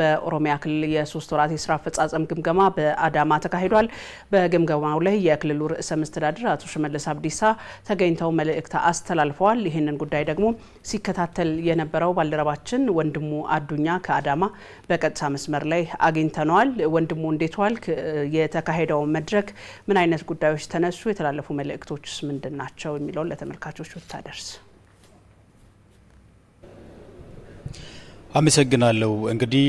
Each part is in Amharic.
በኦሮሚያ ክልል የሶስት ወራት የስራ አፈጻጸም ግምገማ በአዳማ ተካሂዷል። በግምገማው ላይ የክልሉ ርዕሰ መስተዳድር አቶ ሽመልስ አብዲሳ ተገኝተው መልእክት አስተላልፈዋል። ይህንን ጉዳይ ደግሞ ሲከታተል የነበረው ባልደረባችን ወንድሙ አዱኛ ከአዳማ በቀጥታ መስመር ላይ አግኝተነዋል። ወንድሙ እንዴት ዋልክ? የተካሄደው መድረክ ምን አይነት ጉዳዮች ተነሱ? የተላለፉ መልእክቶችስ ምንድን ናቸው? የሚለውን ለተመልካቾች ብታደርስ አመሰግናለሁ። እንግዲህ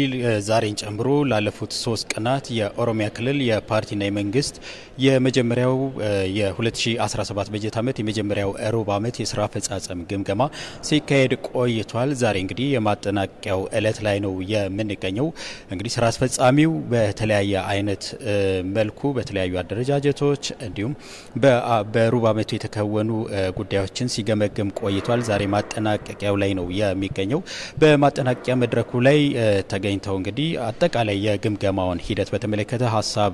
ዛሬን ጨምሮ ላለፉት ሶስት ቀናት የኦሮሚያ ክልል የፓርቲና የመንግስት የመጀመሪያው የ2017 በጀት ዓመት የመጀመሪያው ሩብ ዓመት የስራ አፈጻጸም ግምገማ ሲካሄድ ቆይቷል። ዛሬ እንግዲህ የማጠናቀቂያው እለት ላይ ነው የምንገኘው። እንግዲህ ስራ አስፈጻሚው በተለያየ አይነት መልኩ በተለያዩ አደረጃጀቶች እንዲሁም በሩብ ዓመቱ የተከወኑ ጉዳዮችን ሲገመግም ቆይቷል። ዛሬ ማጠናቀቂያው ላይ ነው የሚገኘው። በማጠናቀቂያ ማብቂያ መድረኩ ላይ ተገኝተው እንግዲህ አጠቃላይ የግምገማውን ሂደት በተመለከተ ሀሳብ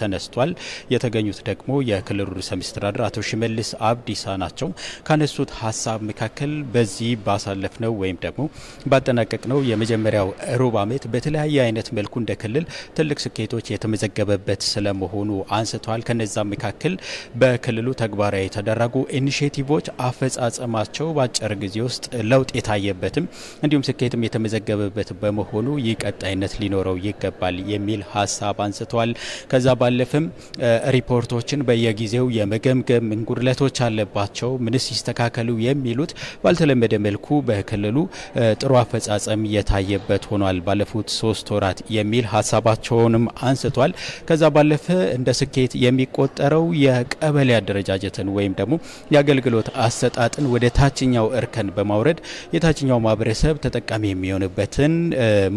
ተነስቷል። የተገኙት ደግሞ የክልሉ ርዕሰ መስተዳድር አቶ ሽመልስ አብዲሳ ናቸው። ካነሱት ሀሳብ መካከል በዚህ ባሳለፍነው ወይም ደግሞ ነው የመጀመሪያው ሩብ ዓመት በተለያየ አይነት መልኩ እንደ ክልል ትልቅ ስኬቶች የተመዘገበበት ስለመሆኑ አንስተዋል። ከነዛ መካከል በክልሉ ተግባራዊ የተደረጉ ኢኒሽቲቮች አፈጻጸማቸው በአጭር ጊዜ ውስጥ ለውጥ የታየበትም እንዲሁም ስኬትም የተመዘ የተመዘገበበት በመሆኑ ይህ ቀጣይነት ሊኖረው ይገባል የሚል ሀሳብ አንስተዋል። ከዛ ባለፍም ሪፖርቶችን በየጊዜው የመገምገም ምን ጉድለቶች አለባቸው፣ ምንስ ይስተካከሉ የሚሉት ባልተለመደ መልኩ በክልሉ ጥሩ አፈጻጸም የታየበት ሆኗል ባለፉት ሶስት ወራት የሚል ሀሳባቸውንም አንስቷል። ከዛ ባለፈ እንደ ስኬት የሚቆጠረው የቀበሌ አደረጃጀትን ወይም ደግሞ የአገልግሎት አሰጣጥን ወደ ታችኛው እርከን በማውረድ የታችኛው ማህበረሰብ ተጠቃሚ የሚሆነ የምንበትን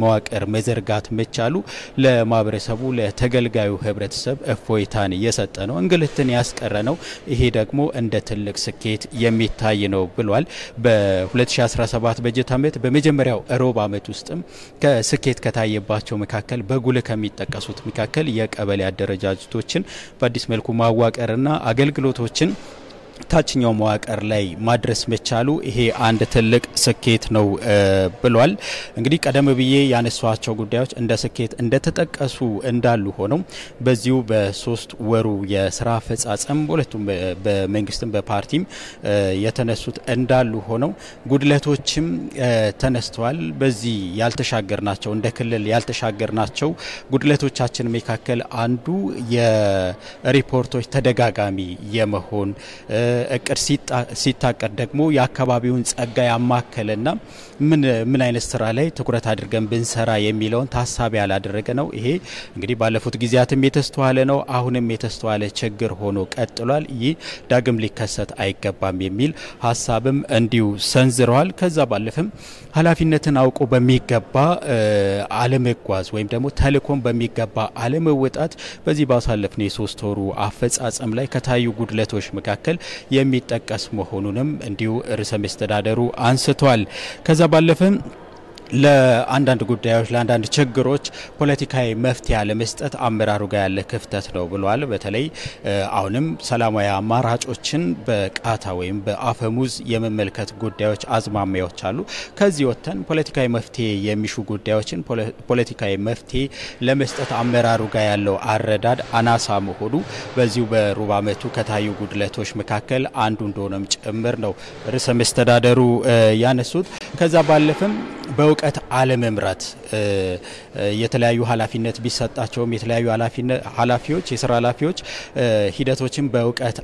መዋቅር መዘርጋት መቻሉ ለማህበረሰቡ ለተገልጋዩ ህብረተሰብ እፎይታን እየሰጠ ነው፣ እንግልትን ያስቀረ ነው። ይሄ ደግሞ እንደ ትልቅ ስኬት የሚታይ ነው ብሏል። በ2017 በጀት ዓመት በመጀመሪያው ሮብ ዓመት ውስጥም ከስኬት ከታየባቸው መካከል በጉልህ ከሚጠቀሱት መካከል የቀበሌ አደረጃጀቶችን በአዲስ መልኩ ማዋቀርና አገልግሎቶችን ታችኛው መዋቅር ላይ ማድረስ መቻሉ ይሄ አንድ ትልቅ ስኬት ነው ብሏል። እንግዲህ ቀደም ብዬ ያነሷቸው ጉዳዮች እንደ ስኬት እንደተጠቀሱ እንዳሉ ሆነው በዚሁ በሶስት ወሩ የስራ አፈጻጸም በሁለቱም በመንግስትም በፓርቲም የተነሱት እንዳሉ ሆነው ጉድለቶችም ተነስተዋል። በዚህ ያልተሻገር ናቸው እንደ ክልል ያልተሻገር ናቸው ጉድለቶቻችን መካከል አንዱ የሪፖርቶች ተደጋጋሚ የመሆን እቅድ ሲታቀድ ደግሞ የአካባቢውን ጸጋ ያማከለና ምን ምን አይነት ስራ ላይ ትኩረት አድርገን ብንሰራ የሚለውን ታሳቢ ያላደረገ ነው። ይሄ እንግዲህ ባለፉት ጊዜያትም የተስተዋለ ነው። አሁንም የተስተዋለ ችግር ሆኖ ቀጥሏል። ይህ ዳግም ሊከሰት አይገባም የሚል ሀሳብም እንዲሁ ሰንዝረዋል። ከዛ ባለፍም ኃላፊነትን አውቆ በሚገባ አለመጓዝ ወይም ደግሞ ተልእኮን በሚገባ አለመወጣት በዚህ ባሳለፍነው የሶስት ወሩ አፈጻጸም ላይ ከታዩ ጉድለቶች መካከል የሚጠቀስ መሆኑንም እንዲሁ ርዕሰ መስተዳደሩ አንስቷል ከዛ ባለፈ ለአንዳንድ ጉዳዮች ለአንዳንድ ችግሮች ፖለቲካዊ መፍትሄ ለመስጠት አመራሩ ጋር ያለ ክፍተት ነው ብሏል። በተለይ አሁንም ሰላማዊ አማራጮችን በቃታ ወይም በአፈሙዝ የመመልከት ጉዳዮች፣ አዝማሚያዎች አሉ። ከዚህ ወጥተን ፖለቲካዊ መፍትሄ የሚሹ ጉዳዮችን ፖለቲካዊ መፍትሄ ለመስጠት አመራሩ ጋር ያለው አረዳድ አናሳ መሆኑ በዚሁ በሩብ ዓመቱ ከታዩ ጉድለቶች መካከል አንዱ እንደሆነም ጭምር ነው ርዕሰ መስተዳደሩ ያነሱት። ከዛ ባለፈም በእውቀት አለመምራት የተለያዩ ኃላፊነት ቢሰጣቸውም የተለያዩ ኃላፊዎች የስራ ኃላፊዎች ሂደቶችን በእውቀት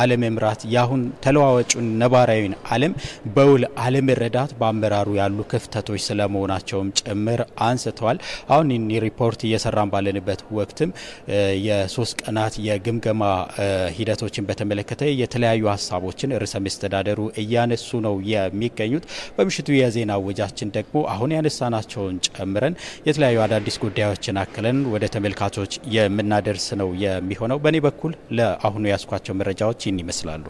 አለመምራት የአሁን ተለዋዋጩን ነባራዊን ዓለም በውል አለመረዳት በአመራሩ ያሉ ክፍተቶች ስለመሆናቸውም ጭምር አንስተዋል። አሁን ሪፖርት እየሰራን ባለንበት ወቅትም የሶስት ቀናት የግምገማ ሂደቶችን በተመለከተ የተለያዩ ሀሳቦችን ርዕሰ መስተዳደሩ እያነሱ ነው የሚገኙት። በምሽቱ የዜና ወጃችን ዝግጅታችን ደግሞ አሁን ያነሳናቸውን ጨምረን የተለያዩ አዳዲስ ጉዳዮችን አክለን ወደ ተመልካቾች የምናደርስ ነው የሚሆነው። በእኔ በኩል ለአሁኑ ያስኳቸው መረጃዎች ይህን ይመስላሉ።